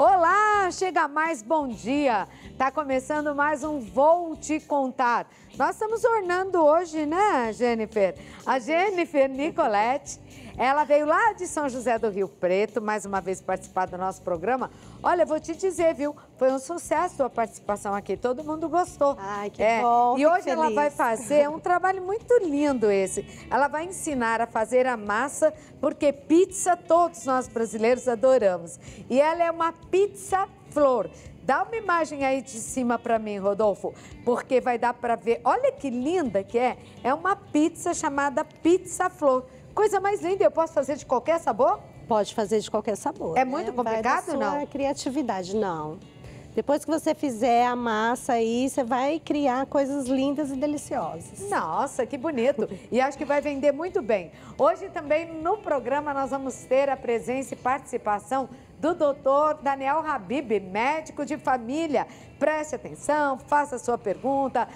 Olá! chega Mais Bom Dia. Tá começando mais um Vou Te Contar. Nós estamos ornando hoje, né, Jennifer? A Jennifer Nicolette, ela veio lá de São José do Rio Preto, mais uma vez participar do nosso programa. Olha, vou te dizer, viu? Foi um sucesso a participação aqui, todo mundo gostou. Ai, que é. bom. E hoje feliz. ela vai fazer um trabalho muito lindo esse. Ela vai ensinar a fazer a massa, porque pizza todos nós brasileiros adoramos. E ela é uma pizza flor. Dá uma imagem aí de cima para mim, Rodolfo, porque vai dar para ver. Olha que linda que é. É uma pizza chamada pizza flor. Coisa mais linda, eu posso fazer de qualquer sabor? Pode fazer de qualquer sabor. É né? muito né? complicado, vai da sua não? criatividade, não. Depois que você fizer a massa aí, você vai criar coisas lindas e deliciosas. Nossa, que bonito! E acho que vai vender muito bem. Hoje também no programa nós vamos ter a presença e participação do doutor Daniel Habib, médico de família. Preste atenção, faça sua pergunta,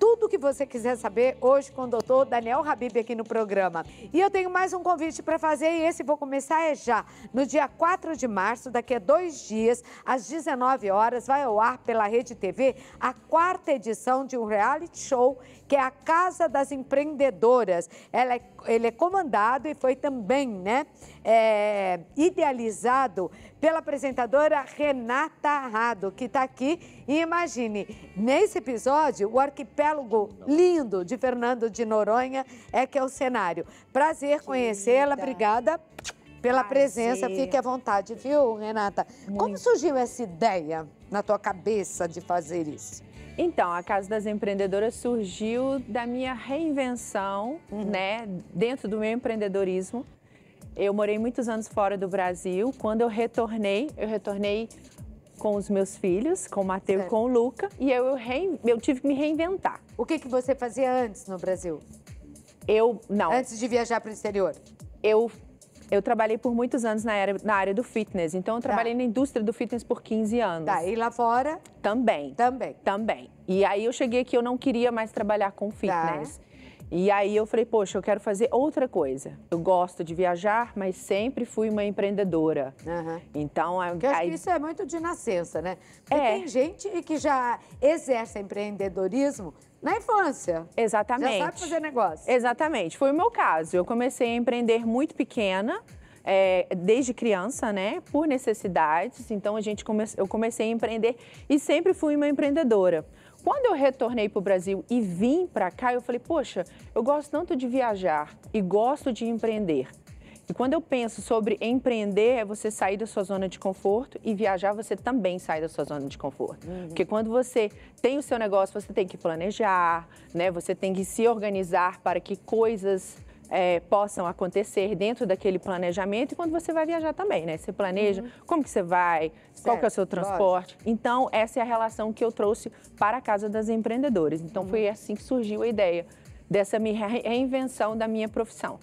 tudo que você quiser saber hoje com o doutor Daniel Habib aqui no programa. E eu tenho mais um convite para fazer e esse vou começar é já. No dia 4 de março, daqui a dois dias, às 19 horas, vai ao ar pela Rede TV a quarta edição de um reality show que é a Casa das Empreendedoras. Ela é, ele é comandado e foi também né, é, idealizado pela apresentadora Renata Arrado, que está aqui. E imagine, nesse episódio, o arquipélago lindo de Fernando de Noronha é que é o cenário. Prazer conhecê-la, obrigada pela Prazer. presença. Fique à vontade, viu, Renata? Muito. Como surgiu essa ideia na tua cabeça de fazer isso? Então, a Casa das Empreendedoras surgiu da minha reinvenção, uhum. né, dentro do meu empreendedorismo. Eu morei muitos anos fora do Brasil. Quando eu retornei, eu retornei com os meus filhos, com o Mateus, com o Luca, e eu, eu, rein, eu, tive que me reinventar. O que, que você fazia antes no Brasil? Eu não. Antes de viajar para o exterior? Eu eu trabalhei por muitos anos na área, na área do fitness. Então, eu tá. trabalhei tá. na indústria do fitness por 15 anos. Tá, e lá fora? Também. Também. Também. E aí eu cheguei aqui, eu não queria mais trabalhar com tá. fitness. Tá. E aí eu falei, poxa, eu quero fazer outra coisa. Eu gosto de viajar, mas sempre fui uma empreendedora. Uhum. Então, eu, eu acho aí... que isso é muito de nascença, né? Porque é. tem gente que já exerce empreendedorismo na infância. Exatamente. Já sabe fazer negócio. Exatamente. Foi o meu caso. Eu comecei a empreender muito pequena. É, desde criança, né? Por necessidades. Então a gente come... eu comecei a empreender e sempre fui uma empreendedora. Quando eu retornei para o Brasil e vim para cá, eu falei: poxa, eu gosto tanto de viajar e gosto de empreender. E quando eu penso sobre empreender, é você sair da sua zona de conforto e viajar, você também sai da sua zona de conforto. Uhum. Porque quando você tem o seu negócio, você tem que planejar, né? Você tem que se organizar para que coisas é, possam acontecer dentro daquele planejamento e quando você vai viajar também, né? Você planeja uhum. como que você vai, certo, qual que é o seu transporte. Lógico. Então, essa é a relação que eu trouxe para a Casa das Empreendedoras. Então, uhum. foi assim que surgiu a ideia dessa minha reinvenção da minha profissão.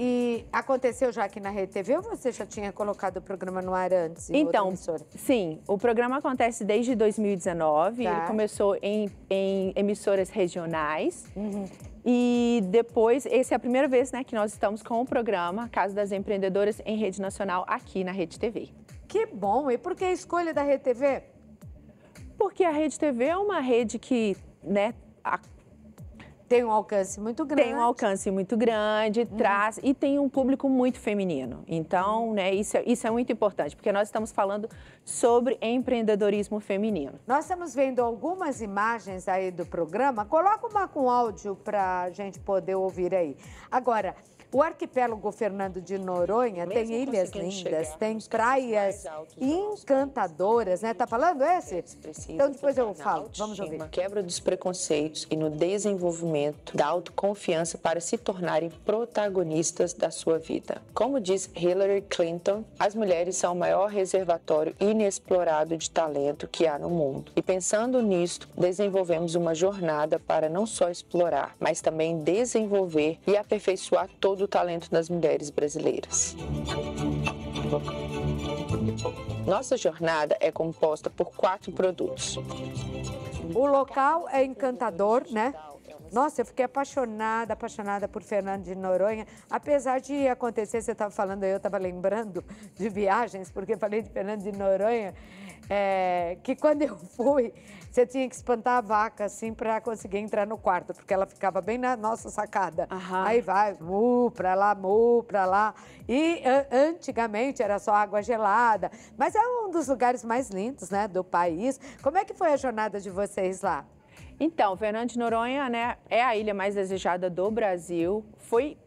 E aconteceu já aqui na Rede TV ou você já tinha colocado o programa no ar antes? Então, sim, o programa acontece desde 2019. Tá. Ele começou em, em emissoras regionais. Uhum. E depois, essa é a primeira vez né, que nós estamos com o programa Casa das Empreendedoras em Rede Nacional aqui na Rede TV. Que bom! E por que a escolha da Rede TV? Porque a Rede TV é uma rede que né, tem um alcance muito grande. Tem um alcance muito grande, uhum. traz e tem um público muito feminino. Então, né, isso, é, isso é muito importante, porque nós estamos falando sobre empreendedorismo feminino. Nós estamos vendo algumas imagens aí do programa. Coloca uma com áudio para a gente poder ouvir aí. Agora, o arquipélago Fernando de Noronha Mesmo tem ilhas lindas, tem praias encantadoras, né? Tá falando esse? Então depois eu falo, vamos ouvir. Quebra dos preconceitos e no desenvolvimento da autoconfiança para se tornarem protagonistas da sua vida. Como diz Hillary Clinton, as mulheres são o maior reservatório inexplorado de talento que há no mundo. E pensando nisto, desenvolvemos uma jornada para não só explorar, mas também desenvolver e aperfeiçoar todo todo o talento das mulheres brasileiras. Nossa jornada é composta por quatro produtos. O local é encantador, né? Nossa, eu fiquei apaixonada, apaixonada por Fernando de Noronha. Apesar de acontecer, você estava falando, eu estava lembrando de viagens, porque falei de Fernando de Noronha, é, que quando eu fui, você tinha que espantar a vaca, assim, pra conseguir entrar no quarto, porque ela ficava bem na nossa sacada. Aham. Aí vai, mu, pra lá, mu, pra lá. E antigamente era só água gelada, mas é um dos lugares mais lindos, né, do país. Como é que foi a jornada de vocês lá? Então, Fernando de Noronha né, é a ilha mais desejada do Brasil. Foi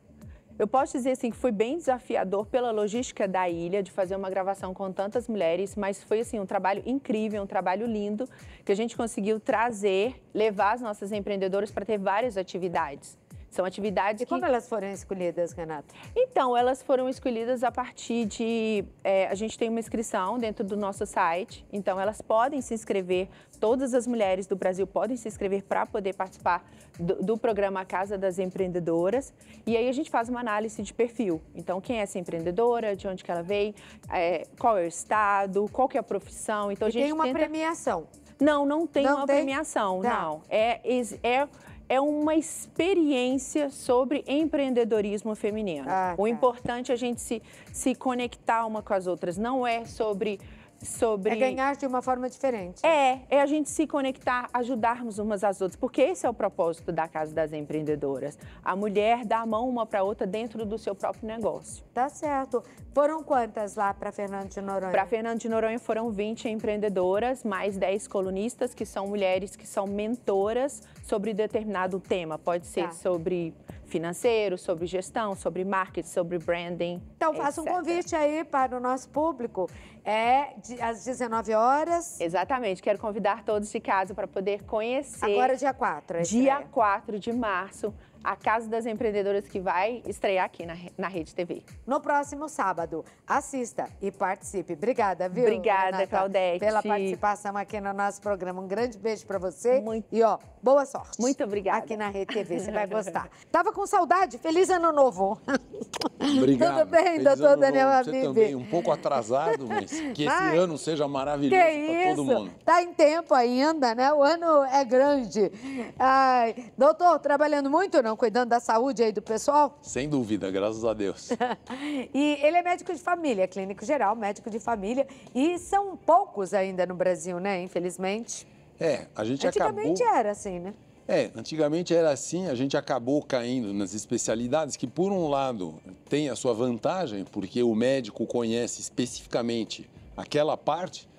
eu posso dizer assim que foi bem desafiador pela logística da ilha de fazer uma gravação com tantas mulheres, mas foi assim um trabalho incrível, um trabalho lindo que a gente conseguiu trazer, levar as nossas empreendedoras para ter várias atividades. São atividades e que... como elas foram escolhidas, Renata? Então, elas foram escolhidas a partir de... É, a gente tem uma inscrição dentro do nosso site, então elas podem se inscrever, todas as mulheres do Brasil podem se inscrever para poder participar do, do programa Casa das Empreendedoras. E aí a gente faz uma análise de perfil. Então, quem é essa empreendedora, de onde que ela veio, é, qual é o estado, qual que é a profissão. Então, e a gente tem uma tenta... premiação. Não, não tem não uma tem? premiação, tá. não. É, é é uma experiência sobre empreendedorismo feminino. Ah, o tá. importante é a gente se, se conectar uma com as outras. Não é sobre sobre. É ganhar de uma forma diferente. É, é a gente se conectar, ajudarmos umas às outras, porque esse é o propósito da Casa das Empreendedoras. A mulher dá a mão uma para outra dentro do seu próprio negócio. Tá certo. Foram quantas lá para Fernando de Noronha? Para Fernando de Noronha foram 20 empreendedoras, mais 10 colunistas, que são mulheres que são mentoras sobre determinado tema. Pode ser tá. sobre financeiro, sobre gestão, sobre marketing, sobre branding. Então, faça um convite aí para o nosso público. É de, às 19 horas. Exatamente. Quero convidar todos de casa para poder conhecer. Agora, dia 4. É dia 4 de março a Casa das Empreendedoras que vai estrear aqui na, na Rede TV. No próximo sábado, assista e participe. Obrigada, viu? Obrigada, Renata, Claudete. Pela participação aqui no nosso programa. Um grande beijo para você. Muito. E ó, boa sorte. Muito obrigada. Aqui na Rede TV, você vai gostar. Tava com saudade. Feliz ano novo. Obrigado. Tudo bem, Feliz doutor Daniel Abib? também, um pouco atrasado, mas que mas, esse ano seja maravilhoso para todo mundo. Está em tempo ainda, né? O ano é grande. Ai, doutor, trabalhando muito não? Cuidando da saúde aí do pessoal? Sem dúvida, graças a Deus. e ele é médico de família, clínico geral, médico de família. E são poucos ainda no Brasil, né? Infelizmente. É, a gente Antigamente acabou... Antigamente era assim, né? É, antigamente era assim, a gente acabou caindo nas especialidades que, por um lado, tem a sua vantagem, porque o médico conhece especificamente aquela parte,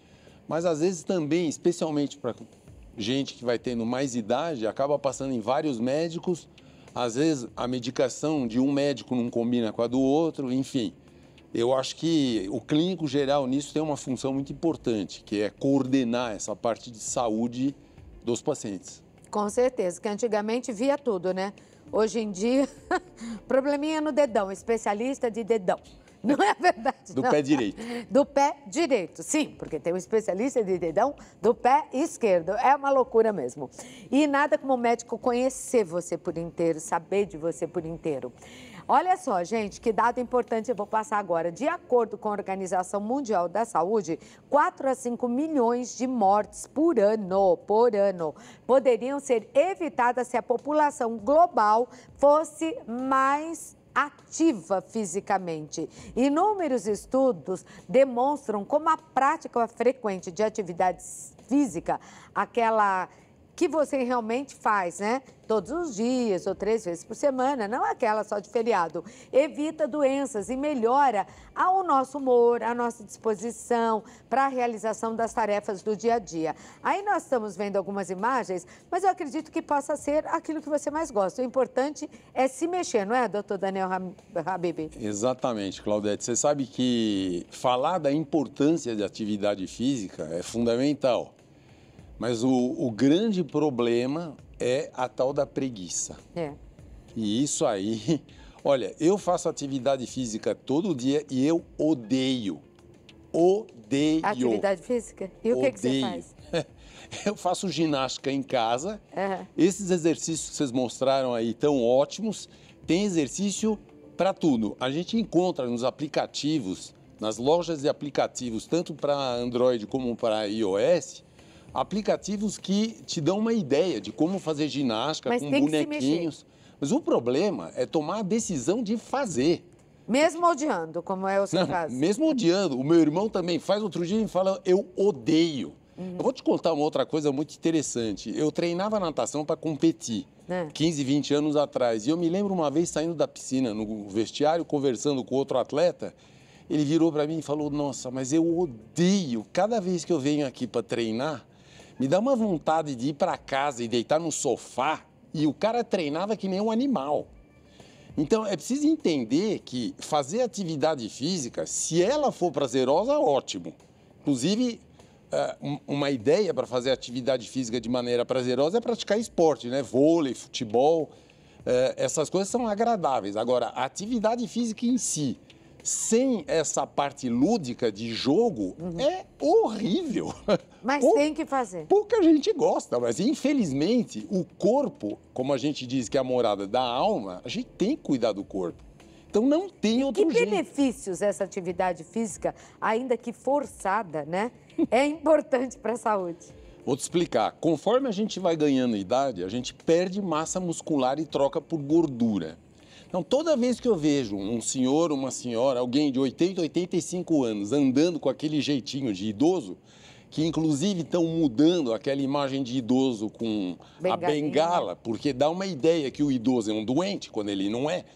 mas às vezes também, especialmente para gente que vai tendo mais idade, acaba passando em vários médicos, às vezes a medicação de um médico não combina com a do outro, enfim. Eu acho que o clínico geral nisso tem uma função muito importante, que é coordenar essa parte de saúde dos pacientes. Com certeza, que antigamente via tudo, né? Hoje em dia, probleminha no dedão, especialista de dedão. Não é verdade. Do não. pé direito. Do pé direito, sim, porque tem um especialista de dedão do pé esquerdo. É uma loucura mesmo. E nada como o médico conhecer você por inteiro, saber de você por inteiro. Olha só, gente, que dado importante eu vou passar agora. De acordo com a Organização Mundial da Saúde, 4 a 5 milhões de mortes por ano, por ano, poderiam ser evitadas se a população global fosse mais ativa fisicamente. Inúmeros estudos demonstram como a prática frequente de atividades física, aquela que você realmente faz, né? Todos os dias ou três vezes por semana, não é aquela só de feriado. Evita doenças e melhora o nosso humor, a nossa disposição para a realização das tarefas do dia a dia. Aí nós estamos vendo algumas imagens, mas eu acredito que possa ser aquilo que você mais gosta. O importante é se mexer, não é, doutor Daniel Habib? Exatamente, Claudete. Você sabe que falar da importância de atividade física é fundamental. Mas o, o grande problema é a tal da preguiça. É. E isso aí, olha, eu faço atividade física todo dia e eu odeio. Odeio. Atividade física? E o odeio. que, você faz? Eu faço ginástica em casa. Uhum. Esses exercícios que vocês mostraram aí tão ótimos, tem exercício para tudo. A gente encontra nos aplicativos, nas lojas de aplicativos, tanto para Android como para iOS, aplicativos que te dão uma ideia de como fazer ginástica Mas com bonequinhos. Mas o problema é tomar a decisão de fazer. Mesmo odiando, como é o seu Não, caso. Mesmo odiando. O meu irmão também faz outro dia e fala, eu odeio. Uhum. Eu vou te contar uma outra coisa muito interessante. Eu treinava natação para competir, é. 15, 20 anos atrás. E eu me lembro uma vez saindo da piscina, no vestiário, conversando com outro atleta. Ele virou para mim e falou: Nossa, mas eu odeio. Cada vez que eu venho aqui para treinar, me dá uma vontade de ir para casa e deitar no sofá e o cara treinava que nem um animal. Então é preciso entender que fazer atividade física, se ela for prazerosa, ótimo. Inclusive, é, uma ideia para fazer atividade física de maneira prazerosa é praticar esporte, né? Vôlei, futebol, é, essas coisas são agradáveis. Agora, a atividade física em si, sem essa parte lúdica de jogo uhum. é horrível. Mas Pou... tem que fazer. Pouca gente gosta, mas infelizmente o corpo, como a gente diz que é a morada da alma, a gente tem que cuidar do corpo. Então não tem outro jeito. Que benefícios essa atividade física, ainda que forçada, né, é importante para a saúde? Vou te explicar. Conforme a gente vai ganhando idade, a gente perde massa muscular e troca por gordura. Então, toda vez que eu vejo um senhor, uma senhora, alguém de 80, 85 anos andando com aquele jeitinho de idoso, que inclusive estão mudando aquela imagem de idoso com Bengalinha. a bengala, porque dá uma ideia que o idoso é um doente quando ele não é.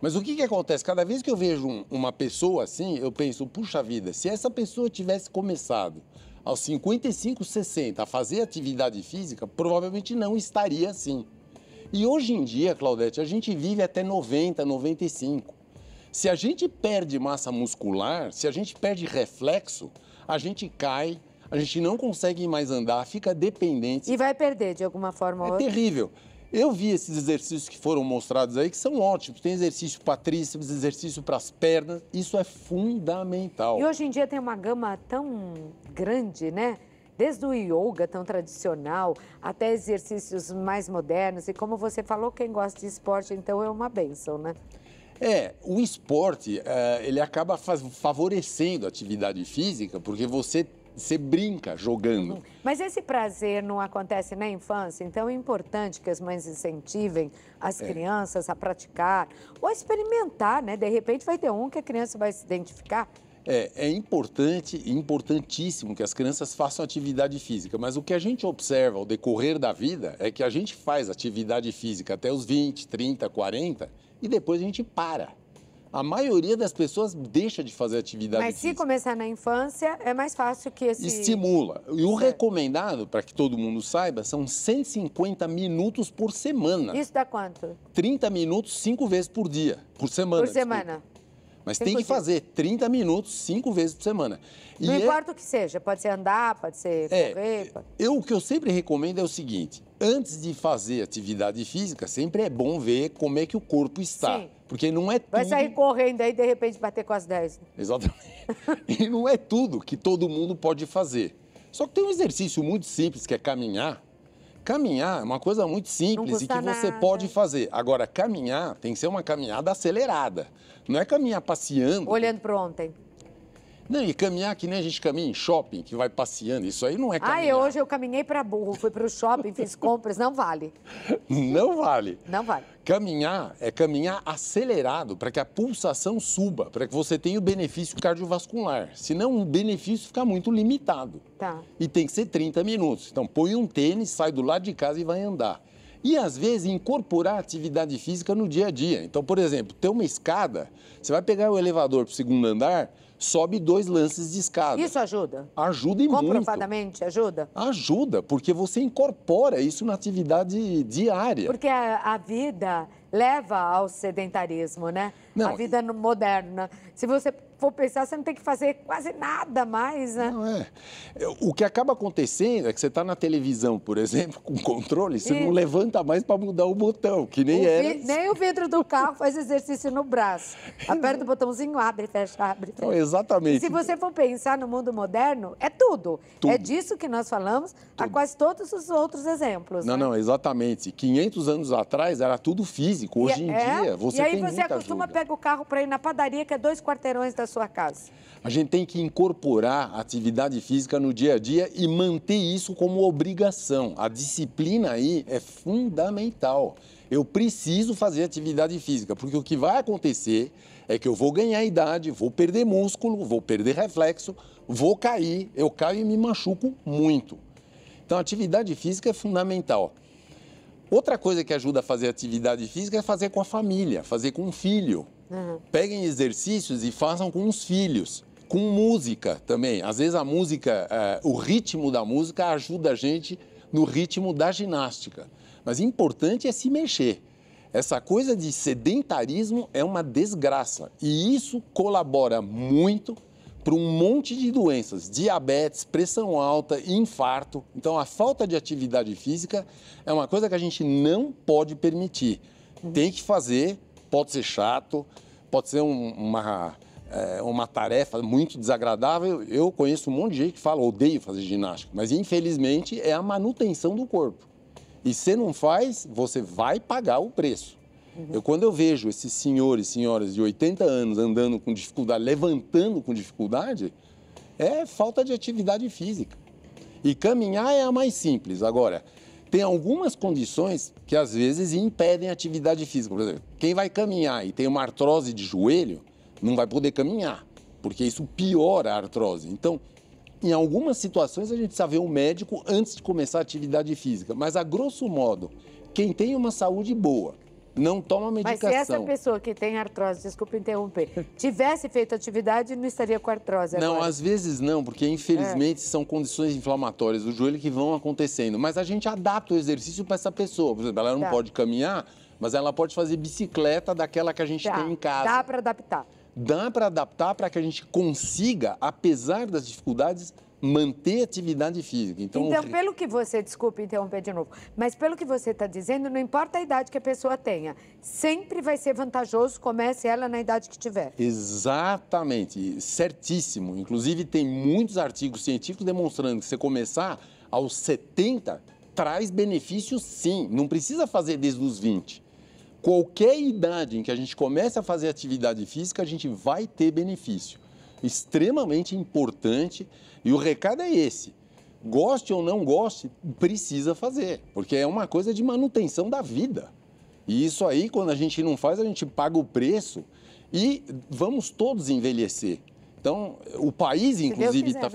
Mas o que, que acontece? Cada vez que eu vejo uma pessoa assim, eu penso, puxa vida, se essa pessoa tivesse começado aos 55, 60 a fazer atividade física, provavelmente não estaria assim. E hoje em dia, Claudete, a gente vive até 90, 95. Se a gente perde massa muscular, se a gente perde reflexo, a gente cai, a gente não consegue mais andar, fica dependente. E vai perder de alguma forma ou é outra. É terrível. Eu vi esses exercícios que foram mostrados aí, que são ótimos. Tem exercício para tríceps, exercício para as pernas. Isso é fundamental. E hoje em dia tem uma gama tão grande, né? desde o yoga tão tradicional até exercícios mais modernos. E como você falou, quem gosta de esporte, então é uma benção, né? É, o esporte, eh, ele acaba favorecendo a atividade física, porque você você brinca jogando. Uhum. Mas esse prazer não acontece na infância, então é importante que as mães incentivem as é. crianças a praticar ou a experimentar, né? De repente vai ter um que a criança vai se identificar é, é importante importantíssimo que as crianças façam atividade física, mas o que a gente observa ao decorrer da vida é que a gente faz atividade física até os 20, 30, 40 e depois a gente para. A maioria das pessoas deixa de fazer atividade Mas física. Mas se começar na infância, é mais fácil que esse... Estimula. E o recomendado, para que todo mundo saiba, são 150 minutos por semana. Isso dá quanto? 30 minutos, 5 vezes por dia. Por semana. Por semana. Desculpa. Mas tem que fazer 30 minutos, cinco vezes por semana. Não e é importa é... o que seja, pode ser andar, pode ser é, correr. É, pode... Eu, o que eu sempre recomendo é o seguinte: antes de fazer atividade física, sempre é bom ver como é que o corpo está. Sim. Porque não é tudo. Vai sair correndo aí de repente bater com as 10. Exatamente. e não é tudo que todo mundo pode fazer. Só que tem um exercício muito simples que é caminhar Caminhar é uma coisa muito simples e que você nada. pode fazer. Agora, caminhar tem que ser uma caminhada acelerada. Não é caminhar passeando. Olhando para ontem. Não, e caminhar que nem a gente caminha em shopping, que vai passeando, isso aí não é caminhar. Ah, hoje eu caminhei para burro, fui para o shopping, fiz compras, não vale. Não vale. Não vale. Caminhar é caminhar acelerado para que a pulsação suba, para que você tenha o benefício cardiovascular. Senão o benefício fica muito limitado. Tá. E tem que ser 30 minutos. Então põe um tênis, sai do lado de casa e vai andar. E às vezes incorporar atividade física no dia a dia. Então, por exemplo, ter uma escada, você vai pegar o elevador para o segundo andar, sobe dois lances de escada. Isso ajuda? Ajuda e Comprovadamente muito. ajuda? Ajuda, porque você incorpora isso na atividade diária. Porque a, a vida leva ao sedentarismo, né? Não, a vida moderna. Se você for pensar, você não tem que fazer quase nada mais, né? Não é. O que acaba acontecendo é que você está na televisão, por exemplo, com controle, você e... não levanta mais para mudar o botão, que nem é. Vi... Nem o vidro do carro faz exercício no braço. Aperta o botãozinho, abre, fecha, abre. Fecha. exatamente. E se você for pensar no mundo moderno, é tudo. É tudo. É disso que nós falamos tudo. a quase todos os outros exemplos. Não, né? não, exatamente. 500 anos atrás era tudo físico. Hoje e em é... dia, é. você tem e aí tem você acostuma, ajuda. pega o carro para ir na padaria, que é dois quarteirões da sua casa. A gente tem que incorporar atividade física no dia a dia e manter isso como obrigação. A disciplina aí é fundamental. Eu preciso fazer atividade física, porque o que vai acontecer é que eu vou ganhar idade, vou perder músculo, vou perder reflexo, vou cair, eu caio e me machuco muito. Então, atividade física é fundamental. Outra coisa que ajuda a fazer atividade física é fazer com a família, fazer com o filho. Uhum. Peguem exercícios e façam com os filhos com música também. Às vezes a música, uh, o ritmo da música ajuda a gente no ritmo da ginástica. Mas importante é se mexer. Essa coisa de sedentarismo é uma desgraça e isso colabora muito para um monte de doenças, diabetes, pressão alta, infarto. Então a falta de atividade física é uma coisa que a gente não pode permitir. Tem que fazer pode ser chato, pode ser um, uma, é, uma tarefa muito desagradável. Eu conheço um monte de gente que fala, odeio fazer ginástica, mas infelizmente é a manutenção do corpo. E se não faz, você vai pagar o preço. Uhum. Eu, quando eu vejo esses senhores e senhoras de 80 anos andando com dificuldade, levantando com dificuldade, é falta de atividade física. E caminhar é a mais simples. Agora, tem algumas condições que às vezes impedem a atividade física. Por exemplo, quem vai caminhar e tem uma artrose de joelho não vai poder caminhar, porque isso piora a artrose. Então, em algumas situações a gente precisa ver um médico antes de começar a atividade física, mas a grosso modo, quem tem uma saúde boa, não toma medicação. Mas se essa pessoa que tem artrose, desculpa interromper, tivesse feito atividade, não estaria com artrose agora. Não, às vezes não, porque infelizmente é. são condições inflamatórias do joelho que vão acontecendo. Mas a gente adapta o exercício para essa pessoa. Por exemplo, ela não tá. pode caminhar, mas ela pode fazer bicicleta daquela que a gente tá. tem em casa. Dá para adaptar. Dá para adaptar para que a gente consiga, apesar das dificuldades, manter atividade física. Então, então o... pelo que você, desculpe interromper de novo, mas pelo que você está dizendo, não importa a idade que a pessoa tenha, sempre vai ser vantajoso, comece ela na idade que tiver. Exatamente, certíssimo. Inclusive, tem muitos artigos científicos demonstrando que você começar aos 70 traz benefícios sim, não precisa fazer desde os 20. Qualquer idade em que a gente comece a fazer atividade física, a gente vai ter benefício extremamente importante e o recado é esse. Goste ou não goste, precisa fazer, porque é uma coisa de manutenção da vida. E isso aí, quando a gente não faz, a gente paga o preço e vamos todos envelhecer. Então, o país, inclusive, está.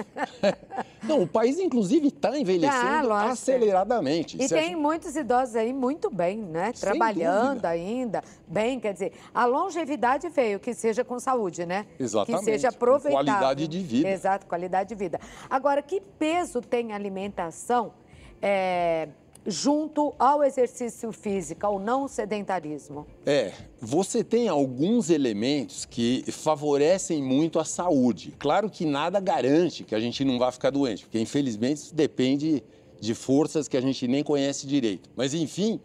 Não, o país, inclusive, está envelhecendo ah, aceleradamente. E tem muitos idosos aí muito bem, né? Trabalhando ainda, bem, quer dizer, a longevidade veio, que seja com saúde, né? Exatamente. Que seja aproveitável. Qualidade de vida. Exato, qualidade de vida. Agora, que peso tem a alimentação é, junto ao exercício físico, ao não sedentarismo? É, você tem alguns elementos que favorecem muito a saúde. Claro que nada garante que a gente não vá ficar doente, porque infelizmente depende de forças que a gente nem conhece direito. Mas enfim,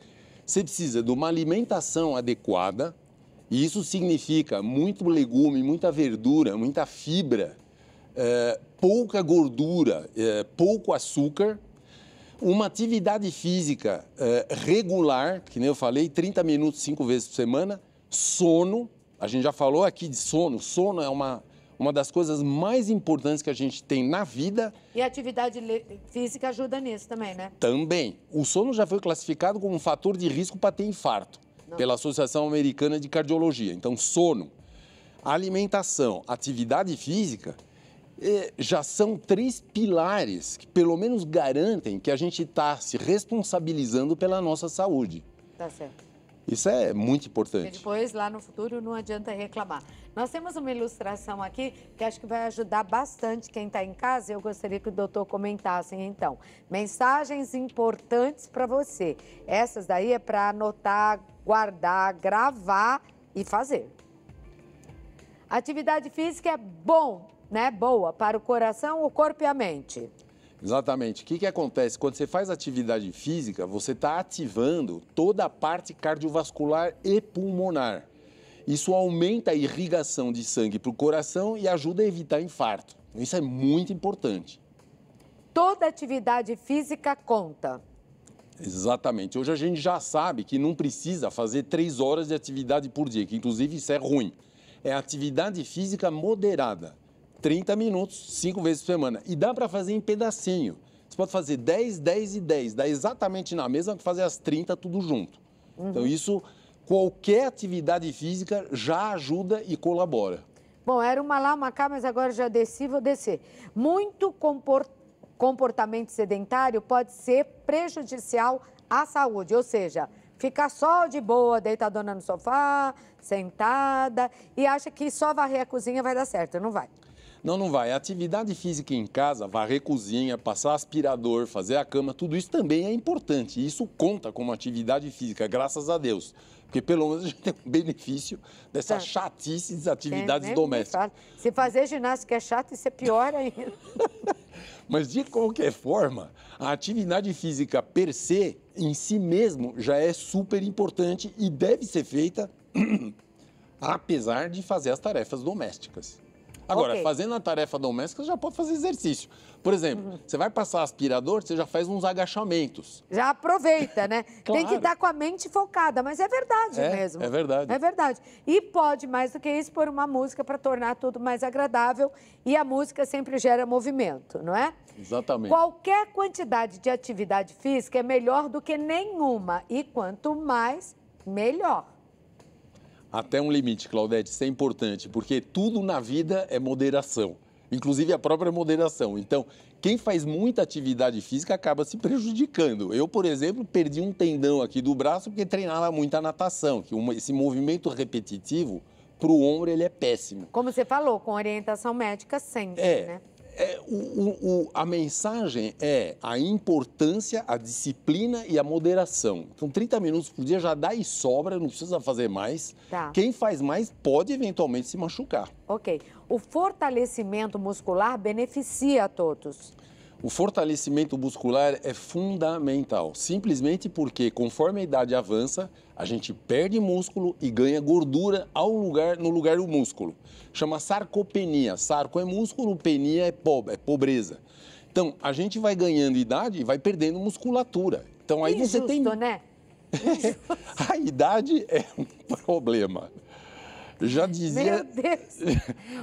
você precisa de uma alimentação adequada, e isso significa muito legume, muita verdura, muita fibra, é, pouca gordura, é, pouco açúcar uma atividade física eh, regular, que nem eu falei, 30 minutos, cinco vezes por semana. Sono, a gente já falou aqui de sono. Sono é uma, uma das coisas mais importantes que a gente tem na vida. E a atividade física ajuda nisso também, né? Também. O sono já foi classificado como um fator de risco para ter infarto Não. pela Associação Americana de Cardiologia. Então, sono, alimentação, atividade física é, já são três pilares que, pelo menos, garantem que a gente está se responsabilizando pela nossa saúde. Tá certo. Isso é muito importante. E depois, lá no futuro, não adianta reclamar. Nós temos uma ilustração aqui que acho que vai ajudar bastante quem está em casa. Eu gostaria que o doutor comentasse, então. Mensagens importantes para você. Essas daí é para anotar, guardar, gravar e fazer. Atividade física é bom né, boa para o coração, o corpo e a mente. Exatamente. O que, que acontece? Quando você faz atividade física, você está ativando toda a parte cardiovascular e pulmonar. Isso aumenta a irrigação de sangue para o coração e ajuda a evitar infarto. Isso é muito importante. Toda atividade física conta. Exatamente. Hoje a gente já sabe que não precisa fazer três horas de atividade por dia, que inclusive isso é ruim. É atividade física moderada. 30 minutos, 5 vezes por semana. E dá para fazer em pedacinho. Você pode fazer 10, 10 e 10. Dá exatamente na mesma que fazer as 30 tudo junto. Uhum. Então, isso, qualquer atividade física já ajuda e colabora. Bom, era uma lá, uma cá, mas agora já desci, vou descer. Muito comportamento sedentário pode ser prejudicial à saúde, ou seja, ficar só de boa, deitadona no sofá, sentada, e acha que só varrer a cozinha vai dar certo, não vai. Não, não vai. A atividade física em casa, varrer cozinha, passar aspirador, fazer a cama, tudo isso também é importante. Isso conta como atividade física, graças a Deus. Porque pelo menos a gente tem um benefício dessa é. chatice das é, atividades é, domésticas. Se fazer ginástica é chato, isso é pior ainda. Mas de qualquer forma, a atividade física per se, em si mesmo, já é super importante e deve ser feita apesar de fazer as tarefas domésticas. Agora, okay. fazendo a tarefa doméstica, você já pode fazer exercício. Por exemplo, uhum. você vai passar aspirador, você já faz uns agachamentos. Já aproveita, né? claro. Tem que estar tá com a mente focada, mas é verdade é, mesmo. É verdade. É verdade. E pode, mais do que isso, pôr uma música para tornar tudo mais agradável. E a música sempre gera movimento, não é? Exatamente. Qualquer quantidade de atividade física é melhor do que nenhuma. E quanto mais, melhor até um limite, Claudete, isso é importante, porque tudo na vida é moderação, inclusive a própria moderação. Então, quem faz muita atividade física acaba se prejudicando. Eu, por exemplo, perdi um tendão aqui do braço porque treinava muito a natação, que uma, esse movimento repetitivo para o ombro ele é péssimo. Como você falou, com orientação médica sempre, é. né? É, o, o, a mensagem é a importância, a disciplina e a moderação. Então, 30 minutos por dia já dá e sobra, não precisa fazer mais. Tá. Quem faz mais pode eventualmente se machucar. Ok. O fortalecimento muscular beneficia a todos. O fortalecimento muscular é fundamental, simplesmente porque conforme a idade avança, a gente perde músculo e ganha gordura ao lugar no lugar do músculo. Chama sarcopenia. Sarco é músculo, penia é, pobre, é pobreza. Então, a gente vai ganhando idade e vai perdendo musculatura. Então aí Injusto, você tem né? a idade é um problema. Já dizia. Meu Deus!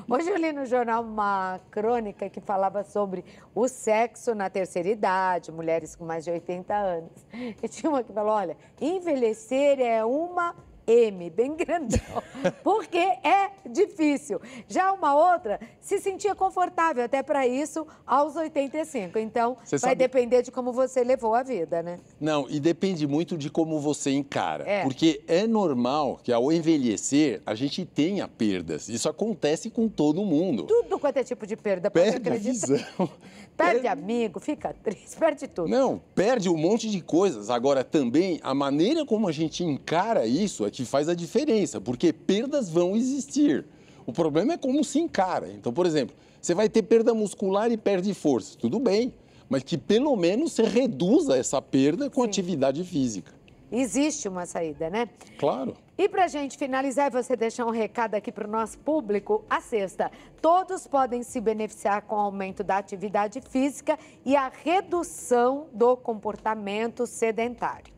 Hoje eu li no jornal uma crônica que falava sobre o sexo na terceira idade, mulheres com mais de 80 anos. E tinha uma que falou: olha, envelhecer é uma M, bem grandão, porque é difícil. Já uma outra se sentia confortável até para isso aos 85. Então, você vai sabe... depender de como você levou a vida, né? Não, e depende muito de como você encara. É. Porque é normal que ao envelhecer a gente tenha perdas. Isso acontece com todo mundo. Tudo quanto é tipo de perda, perde acreditar. visão. Perde, amigo, fica triste, perde tudo. Não, perde um monte de coisas. Agora, também, a maneira como a gente encara isso é que faz a diferença, porque perdas vão existir. O problema é como se encara. Então, por exemplo, você vai ter perda muscular e perde força, tudo bem, mas que pelo menos você reduza essa perda com Sim. atividade física. Existe uma saída, né? Claro. E para gente finalizar, você deixar um recado aqui para o nosso público, a sexta, todos podem se beneficiar com o aumento da atividade física e a redução do comportamento sedentário.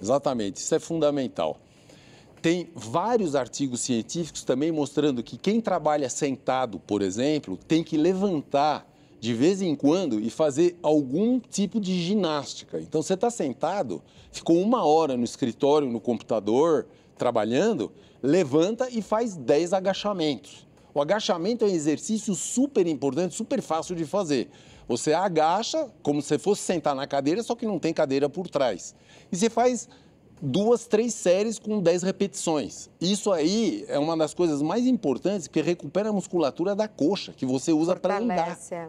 Exatamente, isso é fundamental. Tem vários artigos científicos também mostrando que quem trabalha sentado, por exemplo, tem que levantar de vez em quando e fazer algum tipo de ginástica. Então, você está sentado, ficou uma hora no escritório, no computador, trabalhando, levanta e faz 10 agachamentos. O agachamento é um exercício super importante, super fácil de fazer. Você agacha como se fosse sentar na cadeira, só que não tem cadeira por trás. E você faz duas, três séries com dez repetições. Isso aí é uma das coisas mais importantes, porque recupera a musculatura da coxa, que você usa para andar. É.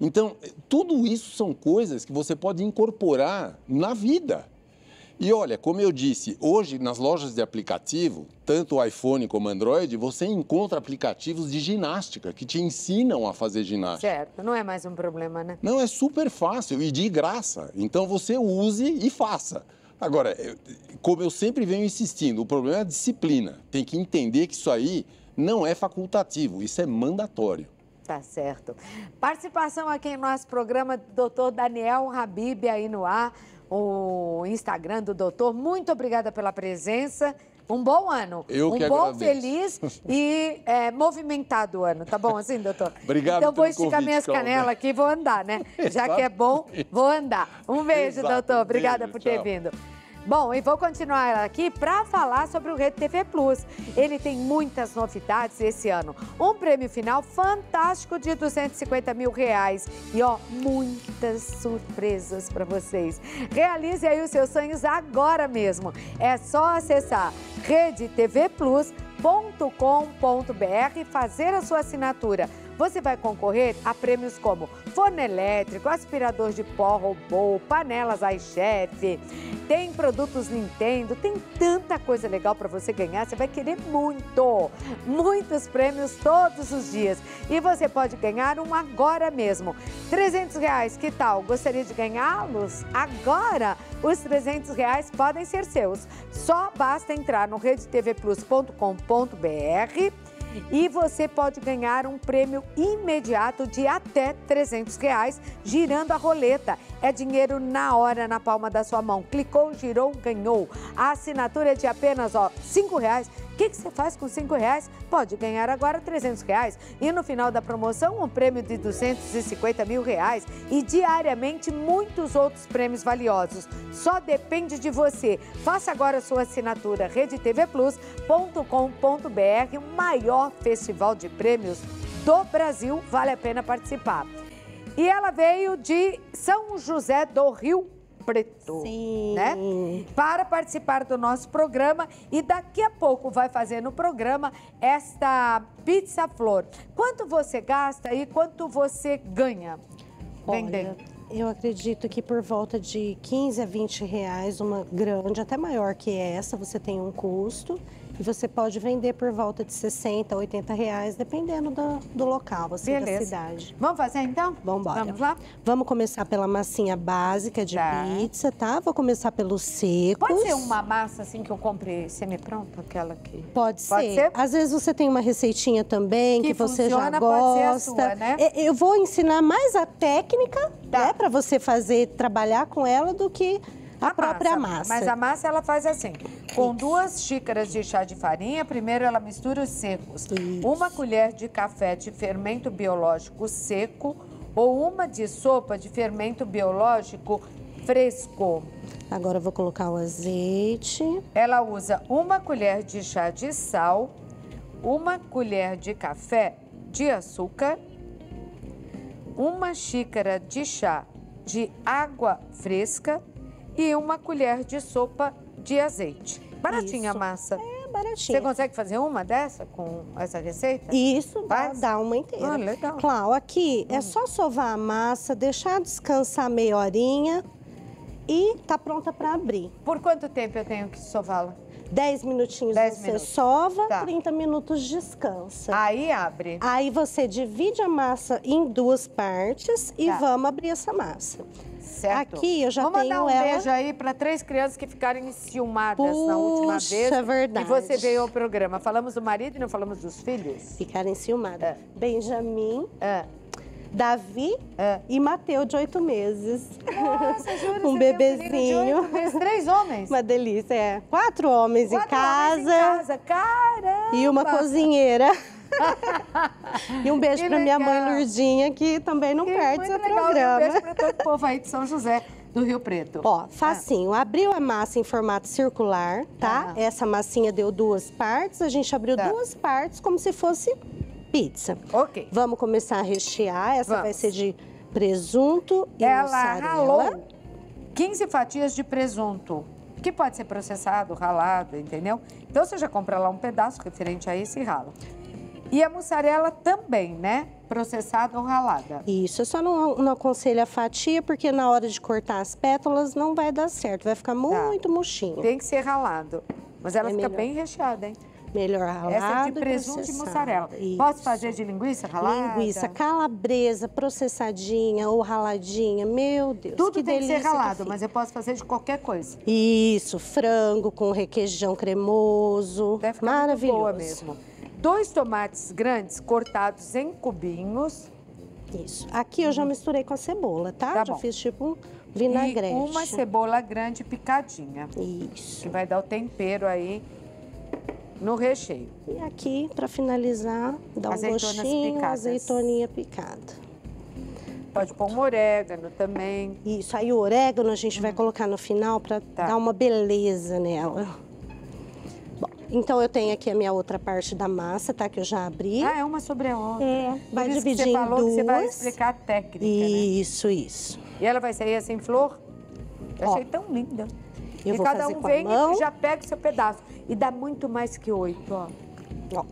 Então, tudo isso são coisas que você pode incorporar na vida. E olha, como eu disse, hoje nas lojas de aplicativo, tanto iPhone como Android, você encontra aplicativos de ginástica que te ensinam a fazer ginástica. Certo, não é mais um problema, né? Não, é super fácil e de graça. Então você use e faça. Agora, como eu sempre venho insistindo, o problema é a disciplina. Tem que entender que isso aí não é facultativo, isso é mandatório. Tá certo. Participação aqui em nosso programa, doutor Daniel Habib aí no ar, o Instagram do doutor. Muito obrigada pela presença um bom ano. Eu um que bom, agradeço. feliz e é, movimentado ano. Tá bom assim, doutor? Obrigado Então vou esticar minhas canelas aqui e vou andar, né? Já que é bom, vou andar. Um beijo, doutor. Obrigada beijo, por ter tchau. vindo. Bom, e vou continuar aqui para falar sobre o Rede TV Plus. Ele tem muitas novidades esse ano. Um prêmio final fantástico de 250 mil reais. E ó, muitas surpresas para vocês. Realize aí os seus sonhos agora mesmo. É só acessar redetvplus.com.br e fazer a sua assinatura. Você vai concorrer a prêmios como forno elétrico, aspirador de pó robô, panelas iChef, tem produtos Nintendo, tem tanta coisa legal para você ganhar. Você vai querer muito, muitos prêmios todos os dias. E você pode ganhar um agora mesmo. 300 reais, que tal? Gostaria de ganhá-los? Agora, os 300 reais podem ser seus. Só basta entrar no redeTVplus.com.br e você pode ganhar um prêmio imediato de até 300 reais girando a roleta. É dinheiro na hora, na palma da sua mão. Clicou, girou, ganhou. A assinatura é de apenas, ó, 5 reais o que, que você faz com 5 reais? Pode ganhar agora 300 reais e no final da promoção um prêmio de 250 mil reais e diariamente muitos outros prêmios valiosos. Só depende de você. Faça agora sua assinatura redetvplus.com.br, o maior festival de prêmios do Brasil. Vale a pena participar. E ela veio de São José do Rio preto, né? Sim. né? Para participar do nosso programa e daqui a pouco vai fazer no programa esta pizza flor. Quanto você gasta e quanto você ganha? Vendendo. Eu acredito que por volta de 15 a 20 reais, uma grande, até maior que essa, você tem um custo. E você pode vender por volta de 60, 80 reais, dependendo do, do local, assim, Beleza. da cidade. Vamos fazer então? Vambora. Vamos lá? Vamos começar pela massinha básica de tá. pizza, tá? Vou começar pelos secos. Pode ser uma massa assim que eu compre semi-pronta, aquela que... Pode, pode ser. Às vezes você tem uma receitinha também que, que você funciona, já gosta. Sua, né? Eu vou ensinar mais a técnica, tá. né, para você fazer, trabalhar com ela do que a, a própria massa, massa. Mas a massa ela faz assim, com Isso. duas xícaras de chá de farinha, primeiro ela mistura os secos. Isso. Uma colher de café de fermento biológico seco ou uma de sopa de fermento biológico fresco. Agora eu vou colocar o azeite. Ela usa uma colher de chá de sal, uma colher de café de açúcar, uma xícara de chá de água fresca e uma colher de sopa de azeite. Baratinha Isso. a massa. É, baratinha. Você consegue fazer uma dessa com essa receita? Isso, dá, dá, uma inteira. Ah, legal. Clau, aqui hum. é só sovar a massa, deixar descansar meia horinha e tá pronta para abrir. Por quanto tempo eu tenho que sová-la? 10 minutinhos você minutos. sova, tá. 30 minutos descansa. Aí abre. Aí você divide a massa em duas partes e tá. vamos abrir essa massa certo? Aqui eu já Vamos tenho ela... Vamos dar um beijo aí para três crianças que ficaram enciumadas Puxa, na última vez. é verdade. E você veio ao programa. Falamos do marido e não falamos dos filhos? Ficaram enciumadas. É. Benjamin. É. Davi é. e Mateu, de oito meses. Nossa, juro, um bebezinho. Um meses, três homens. Uma delícia, é. Quatro homens Quatro em casa. Homens em casa, caramba! E uma cozinheira e um beijo para minha mãe Lurdinha, que também não que perde seu programa. um beijo para todo o povo aí de São José do Rio Preto. Ó, tá. facinho. Ah. Abriu a massa em formato circular, tá? Ah. Essa massinha deu duas partes, a gente abriu tá. duas partes como se fosse pizza. Ok. Vamos começar a rechear. Essa Vamos. vai ser de presunto e Ela mussarela. ralou 15 fatias de presunto, que pode ser processado, ralado, entendeu? Então você já compra lá um pedaço referente a esse e rala. E a mussarela também, né? Processada ou ralada. Isso, eu só não, não aconselho a fatia, porque na hora de cortar as pétalas não vai dar certo, vai ficar tá. muito tá. murchinho. Tem que ser ralado. Mas ela é fica melhor. bem recheada, hein? Melhor ralado Essa é de presunto e, mussarela. Isso. Posso fazer de linguiça ralada? Linguiça, calabresa, processadinha ou raladinha. Meu Deus, Tudo que tem que ser ralado, que mas eu posso fazer de qualquer coisa. Isso, frango com requeijão cremoso. Deve ficar maravilhoso. boa mesmo dois tomates grandes cortados em cubinhos. Isso. Aqui eu já hum. misturei com a cebola, tá? tá já bom. fiz tipo um vinagrete. E uma cebola grande picadinha. Isso. Que vai dar o tempero aí no recheio. E aqui, para finalizar, dá Azeitonas um gostinho, picadas. azeitoninha picada. Pode pôr um orégano também. Isso, aí o orégano a gente hum. vai colocar no final para tá. dar uma beleza nela. Então eu tenho aqui a minha outra parte da massa, tá? Que eu já abri. Ah, é uma sobre a outra. É. Vai dividir em falou duas. Que você vai explicar a técnica, né? Isso, né? isso. E ela vai sair assim flor? Eu Ó, achei tão linda. Eu e vou cada fazer um com vem e já pega o seu pedaço. E dá muito mais que oito, ó. Ó,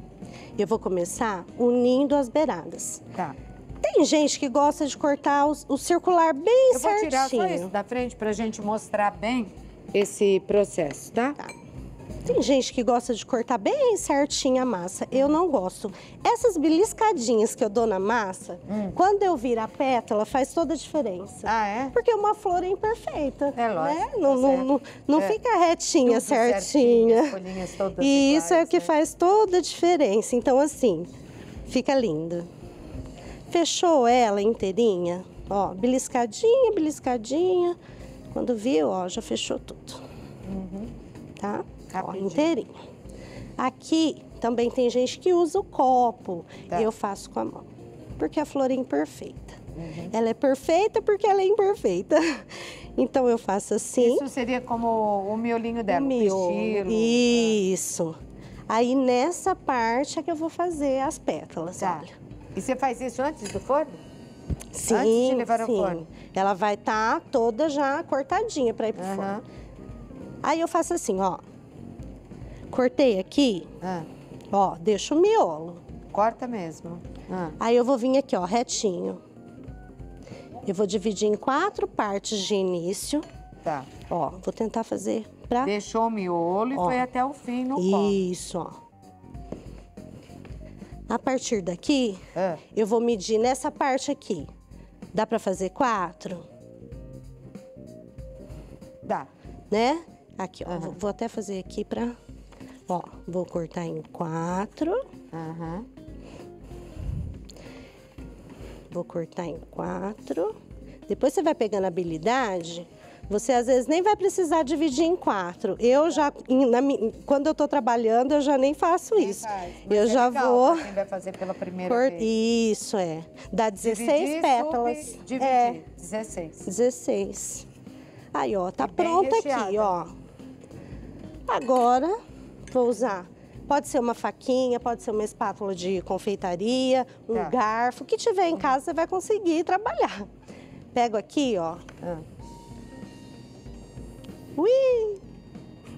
eu vou começar unindo as beiradas. Tá. Tem gente que gosta de cortar o, o circular bem certinho. Eu vou tirar só isso da frente pra gente mostrar bem esse processo, tá? Tá. Tem gente que gosta de cortar bem certinha a massa. Eu não gosto. Essas beliscadinhas que eu dou na massa, hum. quando eu viro a pétala, faz toda a diferença. Ah, é? Porque é uma flor é imperfeita. É lógico. Né? Tá não, não, não, não é. fica retinha, Tudo certinha. Certinho, todas e iguais, isso é o que né? faz toda a diferença. Então, assim, fica linda. Fechou ela inteirinha, ó, beliscadinha, beliscadinha. Quando viu, ó, já fechou tudo. Uhum. Tá? Tá capa inteirinho. Aqui também tem gente que usa o copo, tá. eu faço com a mão, porque a flor é imperfeita. Uhum. Ela é perfeita porque ela é imperfeita. Então eu faço assim. Isso seria como o miolinho dela, o, miolo, o Isso. Aí nessa parte é que eu vou fazer as pétalas, tá. olha. E você faz isso antes do forno? Sim, antes de levar sim. ao forno? Ela vai estar tá toda já cortadinha para ir pro uhum. forno. Aí eu faço assim, ó. Cortei aqui, ah. ó, deixa o miolo. Corta mesmo. Ah. Aí eu vou vir aqui, ó, retinho. Eu vou dividir em quatro partes de início. Tá. Ó, vou tentar fazer pra... Deixou o miolo e ó. foi até o fim no Isso, pó. ó. A partir daqui, ah. eu vou medir nessa parte aqui. Dá pra fazer quatro? Dá. Né? Aqui, ó. Uhum. Vou até fazer aqui pra... Ó, vou cortar em quatro. Uhum. Vou cortar em quatro. Depois você vai pegando habilidade. Você às vezes nem vai precisar dividir em quatro. Eu já, na, quando eu tô trabalhando, eu já nem faço nem isso. Faz, eu é já vou. Quem vai fazer pela primeira cor... vez. Isso, é. Dá 16 dividir, pétalas. Sub, dividir. É. 16. 16. Aí, ó, tá, tá pronta aqui, ó. Agora vou usar? Pode ser uma faquinha, pode ser uma espátula de confeitaria, um tá. garfo, o que tiver em casa você vai conseguir trabalhar. Pego aqui, ó. Ah. Ui!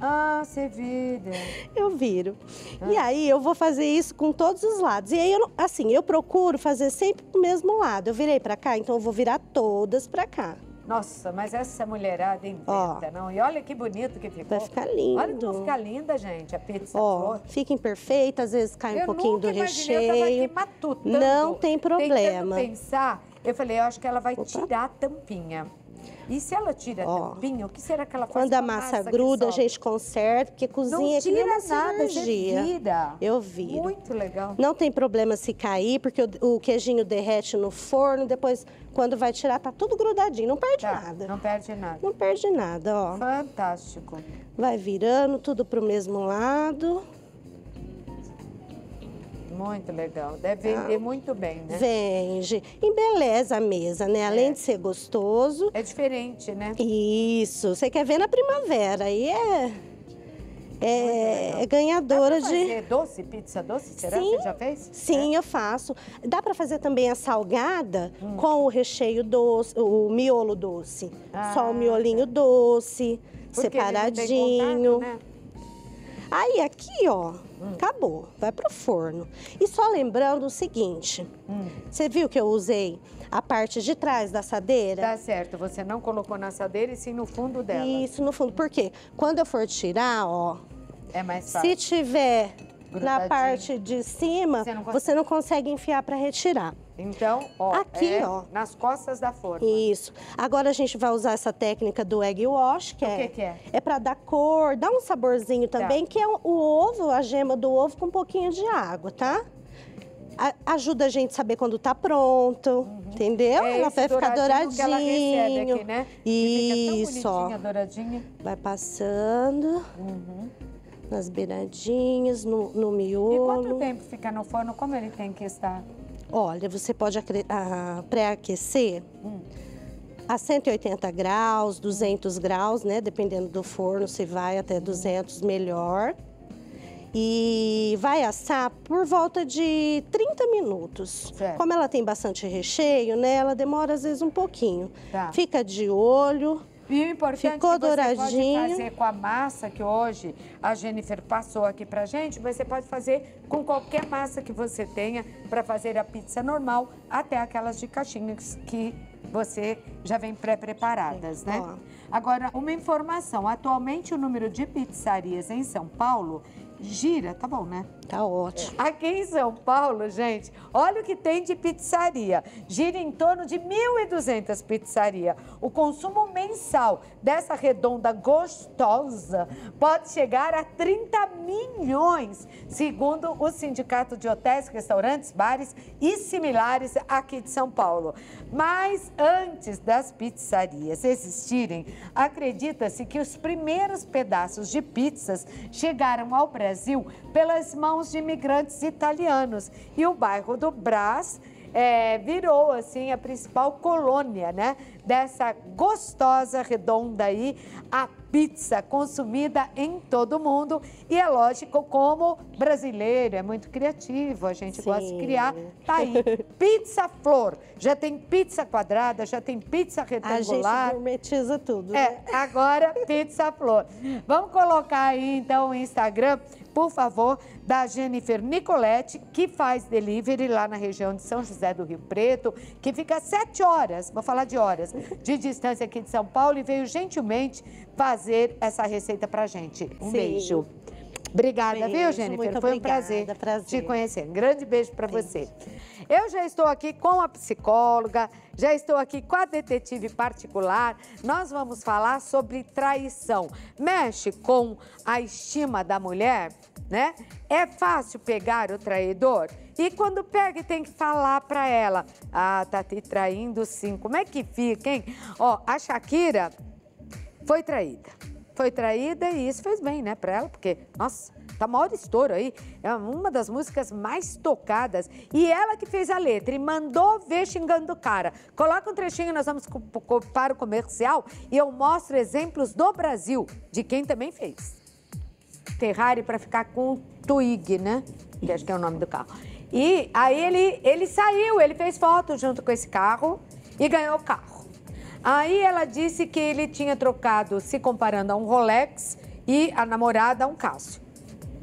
Ah, você vira. Eu viro. Ah. E aí eu vou fazer isso com todos os lados. E aí, eu, assim, eu procuro fazer sempre o mesmo lado. Eu virei pra cá, então eu vou virar todas pra cá. Nossa, mas essa mulherada inventa, não. E olha que bonito que ficou. Vai ficar lindo. Olha como fica linda, gente, a pizza. Ó, fica imperfeita, às vezes cai eu um pouquinho do recheio. Eu vai aqui matutando, Não tem problema. Tentando pensar, eu falei, eu acho que ela vai Opa. tirar a tampinha. E se ela tira Ó, a tampinha, o que será que ela faz? Quando a massa, massa gruda, a gente conserta, porque cozinha aqui não é assim nada dia. Eu vi. Muito legal. Não tem problema se cair, porque o, o queijinho derrete no forno, depois quando vai tirar tá tudo grudadinho, não perde tá, nada. Não perde nada. Não perde nada, ó. Fantástico. Vai virando tudo pro mesmo lado. Muito legal. Deve vender ah, muito bem, né? Vende. Embeleza a mesa, né? É. Além é. de ser gostoso. É diferente, né? Isso. Você quer ver na primavera. Aí é. É, é, ganhadora Dá pra fazer de. doce, pizza doce? Será sim, você já fez? Sim, é. eu faço. Dá para fazer também a salgada hum. com o recheio doce, o miolo doce. Ah, Só o miolinho tá. doce, separadinho. Ele não tem contato, né? Aí aqui, ó, hum. acabou, vai pro forno. E só lembrando o seguinte, hum. você viu que eu usei a parte de trás da assadeira? Tá certo, você não colocou na assadeira e sim no fundo dela. Isso, no fundo, por quê? quando eu for tirar, ó... É mais fácil. Se tiver na parte de cima, você não consegue, você não consegue enfiar para retirar. Então, ó, aqui, é ó, nas costas da forma. Isso. Agora a gente vai usar essa técnica do egg wash, que o é que, que é? É para dar cor, dar um saborzinho tá. também, tá. que é o ovo, a gema do ovo com um pouquinho de água, tá? A, ajuda a gente a saber quando tá pronto, uhum. entendeu? É ela vai ficar douradinho. Que ela aqui, né? Isso. Que fica tão bonitinha, douradinha. Vai passando. Uhum nas beiradinhas, no, no miolo. E quanto tempo fica no forno? Como ele tem que estar? Olha, você pode ah, pré-aquecer hum. a 180 graus, 200 graus, né? Dependendo do forno, se vai até 200, melhor. E vai assar por volta de 30 minutos. Certo. Como ela tem bastante recheio, né? Ela demora às vezes um pouquinho. Tá. Fica de olho e o importante Ficou que você douradinho. pode fazer com a massa que hoje a Jennifer passou aqui pra gente, mas você pode fazer com qualquer massa que você tenha para fazer a pizza normal, até aquelas de caixinhas que você já vem pré-preparadas, né? Boa. Agora, uma informação. Atualmente, o número de pizzarias em São Paulo Gira, tá bom, né? Tá ótimo. É. Aqui em São Paulo, gente, olha o que tem de pizzaria. Gira em torno de 1.200 pizzarias. O consumo mensal dessa redonda gostosa pode chegar a 30 milhões, segundo o Sindicato de Hotéis, Restaurantes, Bares e similares aqui de São Paulo. Mas antes das pizzarias existirem, acredita-se que os primeiros pedaços de pizzas chegaram ao Brasil Brasil pelas mãos de imigrantes italianos. E o bairro do Brás é, virou assim a principal colônia, né? Dessa gostosa redonda aí, a pizza consumida em todo o mundo. E é lógico, como brasileiro é muito criativo, a gente Sim. gosta de criar. Tá aí, pizza flor. Já tem pizza quadrada, já tem pizza retangular. A gente gourmetiza tudo. É, né? É, agora pizza flor. Vamos colocar aí então o Instagram por favor, da Jennifer Nicoletti, que faz delivery lá na região de São José do Rio Preto, que fica a sete horas, vou falar de horas, de distância aqui de São Paulo e veio gentilmente fazer essa receita pra gente. Um Sim. beijo. Obrigada, beijo, viu, Jennifer? Foi um prazer, prazer, te conhecer. Um grande beijo para você. Eu já estou aqui com a psicóloga, já estou aqui com a detetive particular. Nós vamos falar sobre traição. Mexe com a estima da mulher, né? É fácil pegar o traidor? E quando pega, tem que falar para ela: "Ah, tá te traindo sim". Como é que fica, hein? Ó, a Shakira foi traída. Foi traída e isso fez bem, né, para ela, porque nossa, Tá maior estouro aí. É uma das músicas mais tocadas. E ela que fez a letra e mandou ver xingando o cara. Coloca um trechinho, nós vamos para o comercial e eu mostro exemplos do Brasil, de quem também fez. Ferrari para ficar com o Twig, né? Que acho que é o nome do carro. E aí ele, ele saiu, ele fez foto junto com esse carro e ganhou o carro. Aí ela disse que ele tinha trocado, se comparando a um Rolex, e a namorada a um Cássio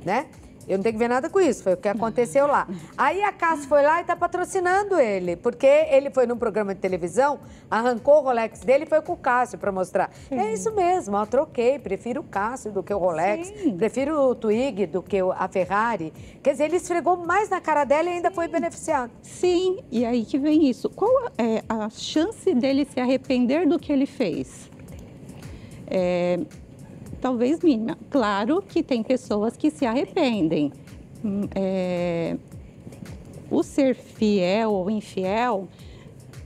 né? Eu não tenho que ver nada com isso, foi o que aconteceu lá. Aí a Cássio foi lá e está patrocinando ele, porque ele foi num programa de televisão, arrancou o Rolex dele e foi com o Cássio para mostrar. Sim. É isso mesmo, eu troquei, prefiro o Cássio do que o Rolex, Sim. prefiro o Twig do que a Ferrari. Quer dizer, ele esfregou mais na cara dela e ainda Sim. foi beneficiado. Sim, e aí que vem isso. Qual é a chance dele se arrepender do que ele fez? É, talvez mínima. Claro que tem pessoas que se arrependem. Hum, é, o ser fiel ou infiel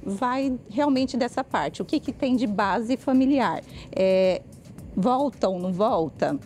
vai realmente dessa parte. O que, que tem de base familiar? É, volta ou não volta?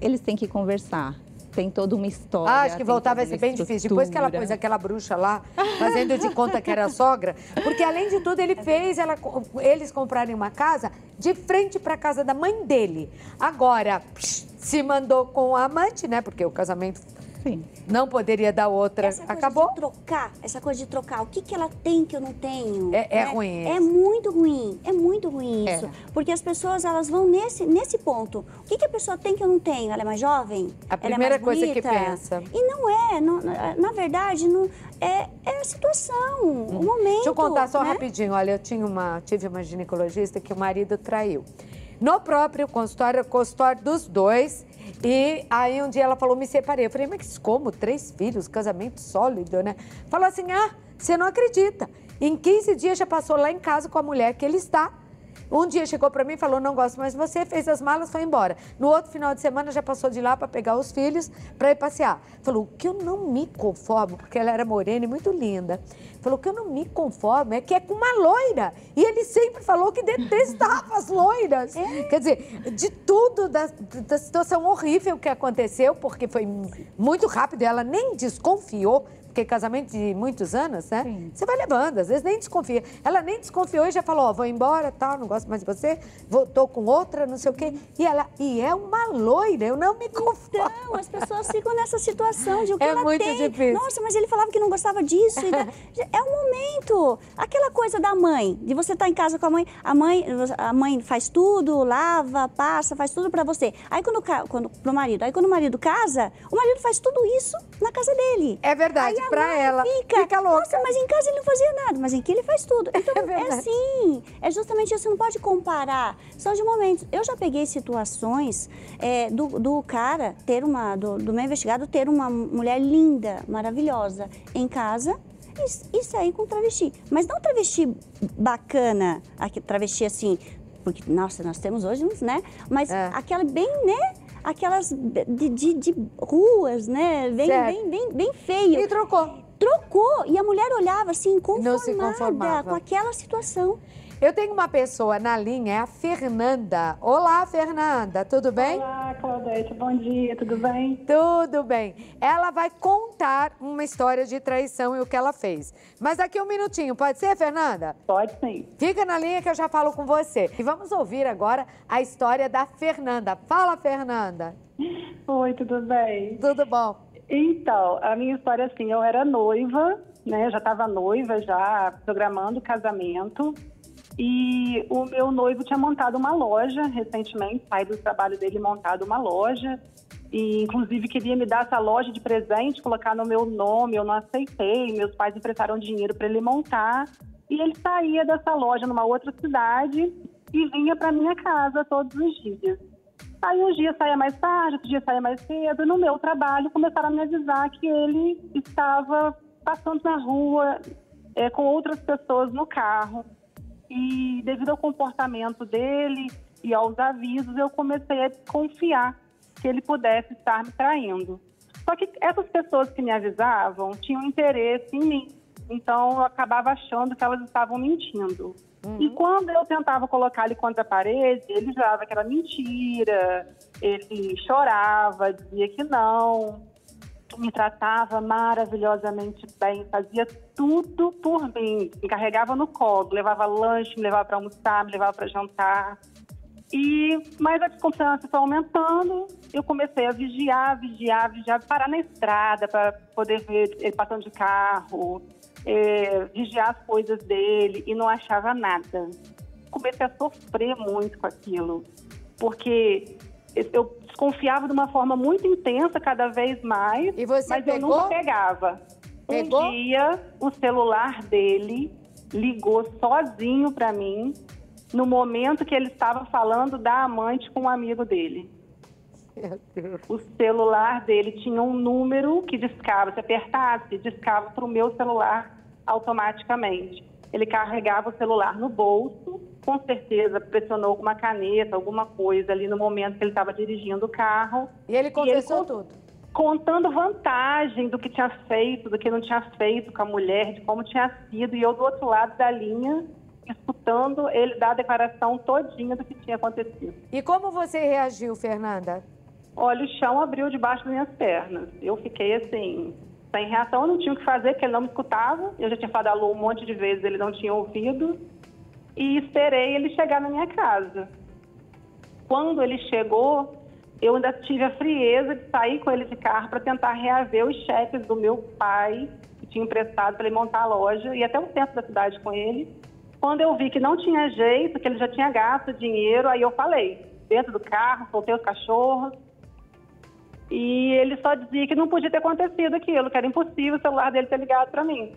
Eles têm que conversar tem toda uma história. Ah, acho que voltar vai ser bem estrutura. difícil. Depois que ela pôs aquela bruxa lá, fazendo de conta que era sogra, porque além de tudo ele fez ela, eles comprarem uma casa de frente para a casa da mãe dele. Agora, se mandou com o amante, né? Porque o casamento Sim. Não poderia dar outra. Essa coisa Acabou. De trocar, essa coisa de trocar. O que, que ela tem que eu não tenho? É, é né? ruim. É isso. É muito ruim. É muito ruim é. isso. É. Porque as pessoas elas vão nesse, nesse ponto. O que, que a pessoa tem que eu não tenho? Ela é mais jovem? A é primeira é coisa bonita? que pensa. E não é. Não, na verdade, não, é, é a situação, hum. o momento. Deixa eu contar só né? rapidinho. Olha, eu tinha uma, tive uma ginecologista que o marido traiu no próprio consultório, consultório dos dois. E aí um dia ela falou, me separei. Eu falei, mas como? Três filhos, casamento sólido, né? Falou assim, ah, você não acredita. Em 15 dias já passou lá em casa com a mulher que ele está um dia chegou para mim e falou: não gosto mais de você, fez as malas, foi embora. No outro final de semana já passou de lá para pegar os filhos para ir passear. Falou: que eu não me conformo, porque ela era morena e muito linda. Falou: que eu não me conformo é que é com uma loira. E ele sempre falou que detestava as loiras. É. Quer dizer, de tudo, da, da situação horrível que aconteceu, porque foi muito rápido, ela nem desconfiou porque casamento de muitos anos, né? Sim. Você vai levando, às vezes nem desconfia. Ela nem desconfiou e já falou, ó, vou embora, tal, não gosto mais de você, voltou com outra, não sei o quê. Uhum. E ela, e é uma loira, eu não me confundo. Então, as pessoas ficam nessa situação de o que é ela muito tem. Difícil. Nossa, mas ele falava que não gostava disso. é um momento. Aquela coisa da mãe, de você estar tá em casa com a mãe, a mãe, a mãe faz tudo, lava, passa, faz tudo para você. Aí quando, quando pro marido, aí quando o marido casa, o marido faz tudo isso na casa dele. É verdade. Aí pra ela. Fica, fica louca. Nossa, mas em casa ele não fazia nada, mas em que ele faz tudo. Então, é, é assim, é justamente isso, você não pode comparar, são de momentos. Eu já peguei situações é, do, do cara ter uma, do, do meu investigado ter uma mulher linda, maravilhosa, em casa, isso aí com travesti. Mas não travesti bacana, travesti assim, porque, nossa, nós temos hoje uns, né? Mas é. aquela bem, né? aquelas de, de, de ruas, né? Bem, bem, bem, bem feio. E trocou. Trocou. E a mulher olhava assim, conformada com aquela situação. Eu tenho uma pessoa na linha, é a Fernanda. Olá, Fernanda, tudo bem? Olá, Claudete, bom dia, tudo bem? Tudo bem. Ela vai contar uma história de traição e o que ela fez. Mas daqui um minutinho, pode ser, Fernanda? Pode sim. Fica na linha que eu já falo com você. E vamos ouvir agora a história da Fernanda. Fala, Fernanda. Oi, tudo bem? Tudo bom. Então, a minha história é assim, eu era noiva, né, já estava noiva, já programando o casamento. E o meu noivo tinha montado uma loja recentemente, pai do trabalho dele montado uma loja. E, inclusive, queria me dar essa loja de presente, colocar no meu nome. Eu não aceitei. Meus pais emprestaram dinheiro para ele montar. E ele saía dessa loja numa outra cidade e vinha para minha casa todos os dias. Aí um dia saía mais tarde, outro dia saía mais cedo. E no meu trabalho começaram a me avisar que ele estava passando na rua é, com outras pessoas no carro. E devido ao comportamento dele e aos avisos, eu comecei a desconfiar que ele pudesse estar me traindo. Só que essas pessoas que me avisavam tinham interesse em mim. Então eu acabava achando que elas estavam mentindo. Uhum. E quando eu tentava colocar ele contra a parede, ele jurava que era mentira, ele chorava, dizia que não me tratava maravilhosamente bem, fazia tudo por mim, me carregava no colo, levava lanche, me levava para almoçar, me levava para jantar. E mas a desconfiança foi aumentando, eu comecei a vigiar, vigiar, vigiar, parar na estrada para poder ver ele passando de carro, é, vigiar as coisas dele e não achava nada. Comecei a sofrer muito com aquilo, porque eu desconfiava de uma forma muito intensa cada vez mais, mas pegou? eu nunca pegava. Pegou? Um dia, o celular dele ligou sozinho para mim, no momento que ele estava falando da amante com um amigo dele. O celular dele tinha um número que discava, se apertasse, discava para o meu celular automaticamente ele carregava o celular no bolso, com certeza pressionou com uma caneta, alguma coisa ali no momento que ele estava dirigindo o carro. E ele confessou tudo? Contando vantagem do que tinha feito, do que não tinha feito com a mulher, de como tinha sido, e eu do outro lado da linha, escutando ele dar a declaração todinha do que tinha acontecido. E como você reagiu, Fernanda? Olha, o chão abriu debaixo das minhas pernas. Eu fiquei assim, sem tá reação, eu não tinha o que fazer, porque ele não me escutava. Eu já tinha falado a Lu um monte de vezes, ele não tinha ouvido. E esperei ele chegar na minha casa. Quando ele chegou, eu ainda tive a frieza de sair com ele de carro para tentar reaver os cheques do meu pai, que tinha emprestado para ele montar a loja, e até o centro da cidade com ele. Quando eu vi que não tinha jeito, que ele já tinha gasto dinheiro, aí eu falei, dentro do carro, soltei os cachorros, e ele só dizia que não podia ter acontecido aquilo, que era impossível o celular dele ter ligado para mim.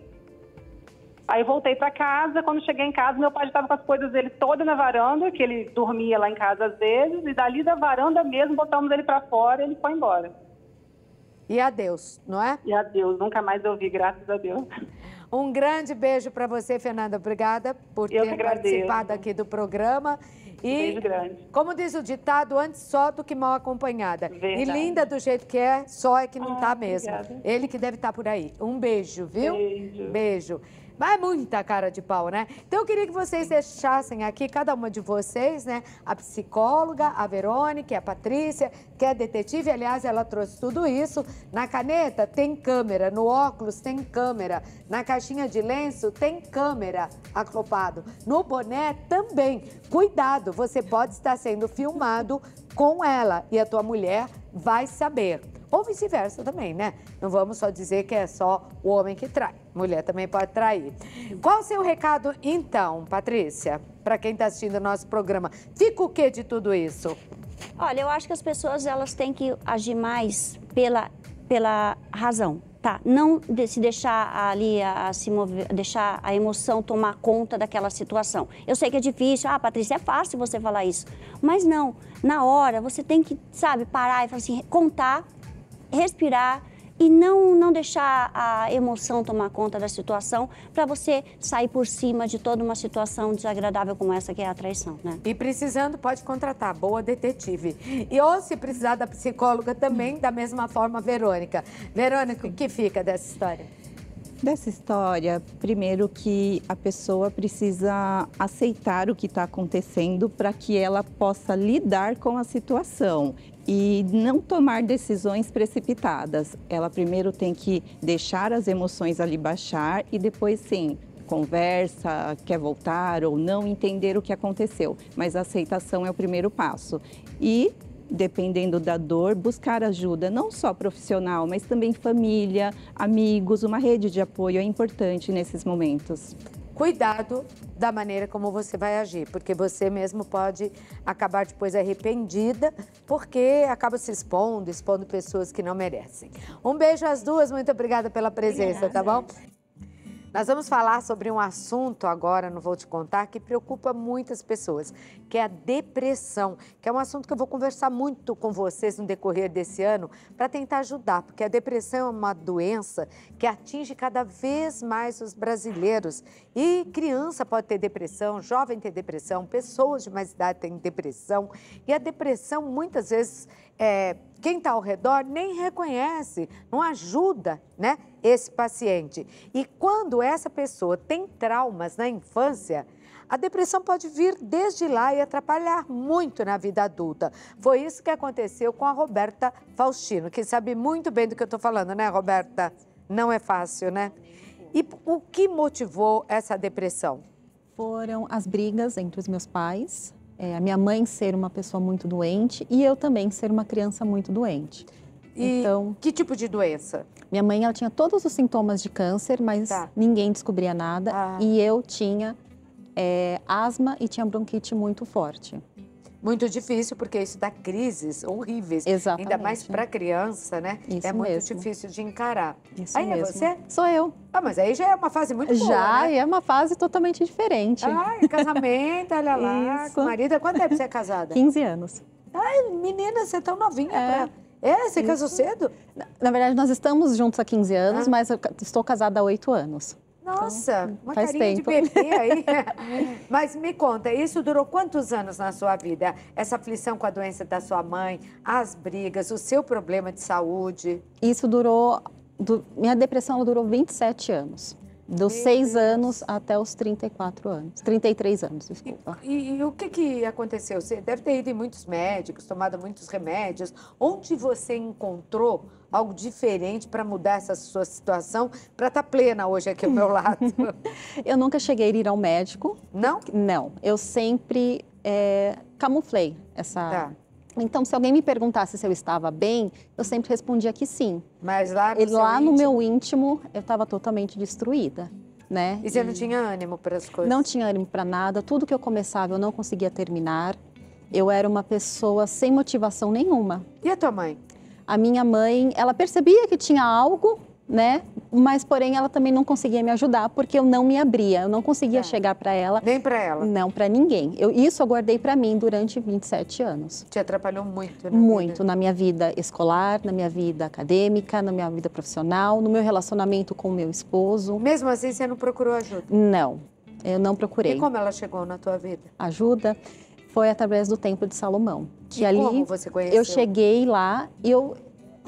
Aí voltei para casa, quando cheguei em casa, meu pai estava com as coisas dele toda na varanda, que ele dormia lá em casa às vezes, e dali da varanda mesmo botamos ele para fora e ele foi embora. E adeus, não é? E adeus, nunca mais ouvi, graças a Deus. Um grande beijo para você, Fernanda. Obrigada por Eu ter participado aqui do programa. E, como diz o ditado, antes só do que mal acompanhada. Verdade. E linda do jeito que é, só é que não está ah, mesmo. Obrigada. Ele que deve estar tá por aí. Um beijo, viu? Beijo. Beijo. Mas é muita cara de pau, né? Então eu queria que vocês deixassem aqui, cada uma de vocês, né? A psicóloga, a Verônica, a Patrícia, que é detetive. Aliás, ela trouxe tudo isso. Na caneta tem câmera, no óculos tem câmera, na caixinha de lenço tem câmera aclopado, no boné também. Cuidado, você pode estar sendo filmado com ela e a tua mulher vai saber. Ou vice-versa também, né? Não vamos só dizer que é só o homem que trai. Mulher também pode trair. Qual o seu recado, então, Patrícia, para quem está assistindo o nosso programa? Fica o que de tudo isso? Olha, eu acho que as pessoas elas têm que agir mais pela, pela razão, tá? Não de, se deixar ali a, a, se mover, deixar a emoção tomar conta daquela situação. Eu sei que é difícil, ah, Patrícia, é fácil você falar isso, mas não. Na hora você tem que, sabe, parar e falar assim, contar respirar e não, não deixar a emoção tomar conta da situação para você sair por cima de toda uma situação desagradável como essa que é a traição, né? E precisando, pode contratar, boa detetive. E ou se precisar da psicóloga também, da mesma forma, Verônica. Verônica, o que fica dessa história? dessa história, primeiro que a pessoa precisa aceitar o que está acontecendo para que ela possa lidar com a situação e não tomar decisões precipitadas. Ela primeiro tem que deixar as emoções ali baixar e depois sim conversa, quer voltar ou não, entender o que aconteceu. Mas a aceitação é o primeiro passo. E dependendo da dor, buscar ajuda, não só profissional, mas também família, amigos, uma rede de apoio é importante nesses momentos. Cuidado da maneira como você vai agir, porque você mesmo pode acabar depois arrependida, porque acaba se expondo, expondo pessoas que não merecem. Um beijo às duas, muito obrigada pela presença, tá obrigada. tá bom? Nós vamos falar sobre um assunto agora, não vou te contar, que preocupa muitas pessoas, que é a depressão, que é um assunto que eu vou conversar muito com vocês no decorrer desse ano para tentar ajudar, porque a depressão é uma doença que atinge cada vez mais os brasileiros. E criança pode ter depressão, jovem tem depressão, pessoas de mais idade têm depressão. E a depressão muitas vezes é, quem está ao redor nem reconhece, não ajuda né, esse paciente. E quando essa pessoa tem traumas na infância, a depressão pode vir desde lá e atrapalhar muito na vida adulta. Foi isso que aconteceu com a Roberta Faustino, que sabe muito bem do que eu estou falando, né, Roberta? Não é fácil, né? E o que motivou essa depressão? Foram as brigas entre os meus pais, é, a minha mãe ser uma pessoa muito doente e eu também ser uma criança muito doente. E então, que tipo de doença? Minha mãe ela tinha todos os sintomas de câncer, mas tá. ninguém descobria nada. Ah. E eu tinha é, asma e tinha bronquite muito forte muito difícil, porque isso dá crises horríveis. Exatamente. Ainda mais para criança, né? Isso é muito difícil de encarar. Isso aí é mesmo. é você? Sou eu. Ah, mas aí já é uma fase muito boa, Já, né? é uma fase totalmente diferente. Ai, casamento, olha lá, isso. com marido. Quanto tempo você é casada? 15 anos. Ai, menina, você é tão novinha é. pra... É, você isso. casou cedo? Na, na, verdade, nós estamos juntos há 15 anos, ah. mas estou casada há 8 anos. Nossa, então, uma carinha tempo. de bebê aí. Mas me conta, isso durou quantos anos na sua vida? Essa aflição com a doença da sua mãe, as brigas, o seu problema de saúde? Isso durou. Du, minha depressão durou 27 anos. Dos 6 anos até os 34 anos. 33 anos, desculpa. E, e, e o que, que aconteceu? Você deve ter ido em muitos médicos, tomado muitos remédios. Onde você encontrou algo diferente para mudar essa sua situação, para estar tá plena hoje aqui ao meu lado? eu nunca cheguei a ir ao médico. Não? Não. Eu sempre é, camuflei essa. Tá. Então, se alguém me perguntasse se eu estava bem, eu sempre respondia que sim. Mas lá no, e, lá no meu íntimo, eu estava totalmente destruída. Né? E você e... não tinha ânimo para as coisas? Não tinha ânimo para nada. Tudo que eu começava, eu não conseguia terminar. Eu era uma pessoa sem motivação nenhuma. E a tua mãe? A minha mãe, ela percebia que tinha algo, né? Mas porém ela também não conseguia me ajudar porque eu não me abria, eu não conseguia é. chegar para ela. Nem para ela. Não, para ninguém. Eu isso eu guardei para mim durante 27 anos. Te atrapalhou muito, né? Muito vida? na minha vida escolar, na minha vida acadêmica, na minha vida profissional, no meu relacionamento com o meu esposo. Mesmo assim você não procurou ajuda? Não. Eu não procurei. E como ela chegou na tua vida? Ajuda foi através do Templo de Salomão. Que e ali como você conheceu? Eu cheguei lá e eu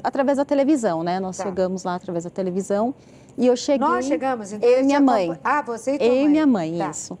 através da televisão, né? Nós tá. chegamos lá através da televisão e eu cheguei. Nós chegamos, então. Eu e minha mãe. Ah, você e tua eu mãe. e minha mãe, tá. isso.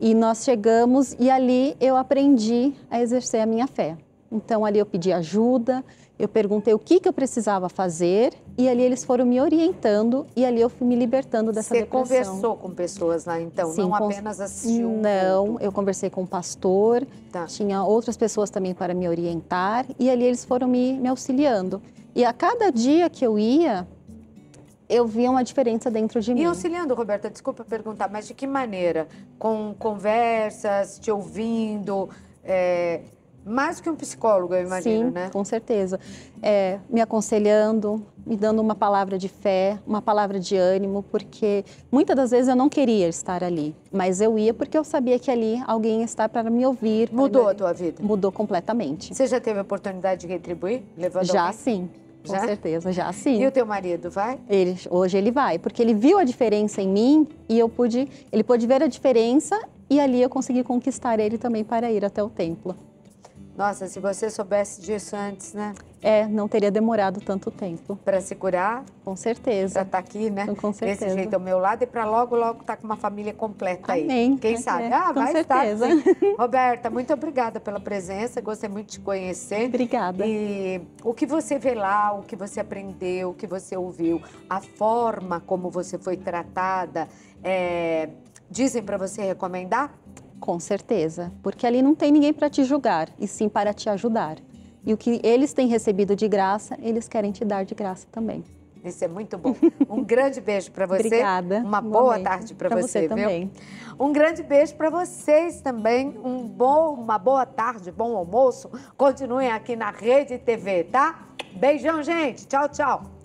E nós chegamos e ali eu aprendi a exercer a minha fé. Então ali eu pedi ajuda, eu perguntei o que, que eu precisava fazer e ali eles foram me orientando e ali eu fui me libertando dessa Você depressão. Você conversou com pessoas lá então, Sim, não apenas assistiu? Não, um eu conversei com o um pastor, tá. tinha outras pessoas também para me orientar e ali eles foram me, me auxiliando. E a cada dia que eu ia, eu via uma diferença dentro de e mim. E auxiliando, Roberta, desculpa perguntar, mas de que maneira? Com conversas, te ouvindo, é, mais que um psicólogo, eu imagino, Sim, né? Sim, com certeza. É, me aconselhando, me dando uma palavra de fé, uma palavra de ânimo, porque muitas das vezes eu não queria estar ali, mas eu ia porque eu sabia que ali alguém está para me ouvir. Mudou me... a tua vida? Mudou completamente. Você já teve a oportunidade de retribuir? Levando já alguém? sim. Com já? certeza, já sim. E o teu marido vai? Ele, hoje ele vai, porque ele viu a diferença em mim e eu pude, ele pôde ver a diferença e ali eu consegui conquistar ele também para ir até o templo. Nossa, se você soubesse disso antes, né? É, não teria demorado tanto tempo. Para se curar? Com certeza. Para estar tá aqui, né? Com certeza. Desse jeito ao meu lado e para logo, logo estar tá com uma família completa aí. Amém. Quem é, sabe? É. Ah, com vai certeza. estar. Roberta, muito obrigada pela presença, gostei muito de te conhecer. Obrigada. E o que você vê lá, o que você aprendeu, o que você ouviu, a forma como você foi tratada, é... dizem para você recomendar? Com certeza, porque ali não tem ninguém para te julgar, e sim para te ajudar. E o que eles têm recebido de graça, eles querem te dar de graça também. Isso é muito bom. Um grande beijo para você. Obrigada. Uma boa momento. tarde para você, você também. Um grande beijo para vocês também. Um bom, uma boa tarde, bom almoço. Continuem aqui na Rede TV, tá? Beijão, gente. Tchau, tchau.